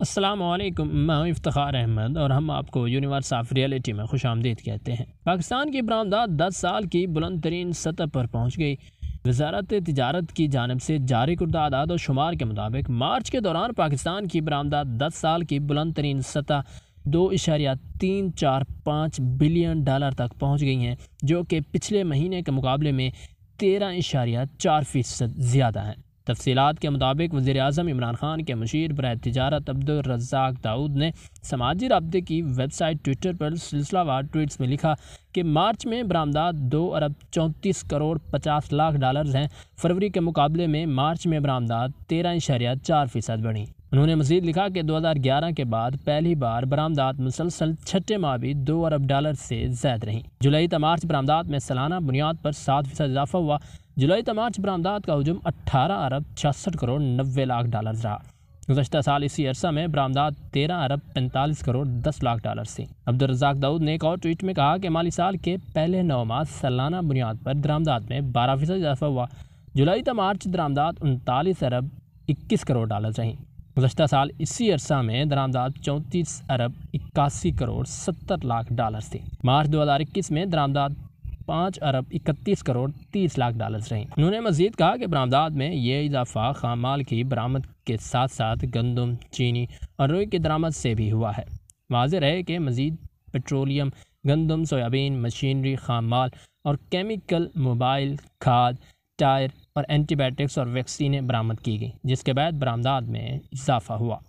असलम मैं इफ्तार अहमद और हम आपको यूनिवर्स ऑफ रियलिटी में खुश आमदीद कहते हैं पाकिस्तान की बरामदात दस साल की बुलंद तरीन सतह पर पहुँच गई वजारत तजारत की जानब से जारी करदा आदाद और शुमार के मुताबिक मार्च के दौरान पाकिस्तान की बरामदात दस साल की बुलंद तरीन सतह दो इशारिया तीन चार पाँच बिलियन डॉलर तक पहुँच गई हैं जो कि पिछले महीने के मुकाबले में तेरह इशारिया चार फ़ीसद ज़्यादा हैं तफसीत के मुताबिक वज़ी अजम इमरान खान के मशीर बर तजारत अब्दुलरजाक दाऊद ने समाजी रबते की वेबसाइट ट्विटर पर सिलसिलावार ट्वीट्स में लिखा कि मार्च में बरामदा दो अरब चौंतीस करोड़ पचास लाख डॉलर हैं फरवरी के मुकाबले में मार्च में बरामदात तेरह इशारिया चार फ़ीसद बढ़ी उन्होंने मजीद लिखा कि 2011 के बाद पहली बार बरामदात मुसलसल छठे माह भी दो अरब डॉलर से ज्यादा रहीं जुलाई त मार्च बरामदात में सालाना बुनियाद पर सात फीसद इजाफा हुआ जुलाई त मार्च बरामदात का हजुम अट्ठारह अरब छियासठ करोड़ नबे लाख डॉलर रहा गुजशत साल इसी अरसा में बरामदात तेरह अरब पैंतालीस करोड़ दस लाख डॉलर थी अब्दुलरजाक दाऊद ने एक और ट्वीट में कहा कि माली साल के पहले नौ माह सालाना बुनियाद पर दरामदात में बारह फीसद इजाफा हुआ जुलाई तमार्च मार्च दरामदात उनतालीस अरब इक्कीस करोड़ डॉलर रहीं गुजशत साल इसी अरसा में दरामदाद चौंतीस अरब इक्यासी करोड़ सत्तर लाख डॉलर थी मार्च दो हज़ार इक्कीस में दरामदाद पाँच अरब इकतीस करोड़ तीस लाख डॉलर्स रहे उन्होंने मजीद कहा कि बरामदाद में यह इजाफा खाम माल की बरामद के साथ साथ गंदम चीनी और रोई की दरामद से भी हुआ है वाज है कि मजीद पेट्रोलियम गंदम सोयाबीन मशीनरी खाम माल और केमिकल मोबाइल खाद टायर और एंटीबायोटिक्स और वैक्सीनें बरामद की गई जिसके बाद बरामदाद में इजाफा हुआ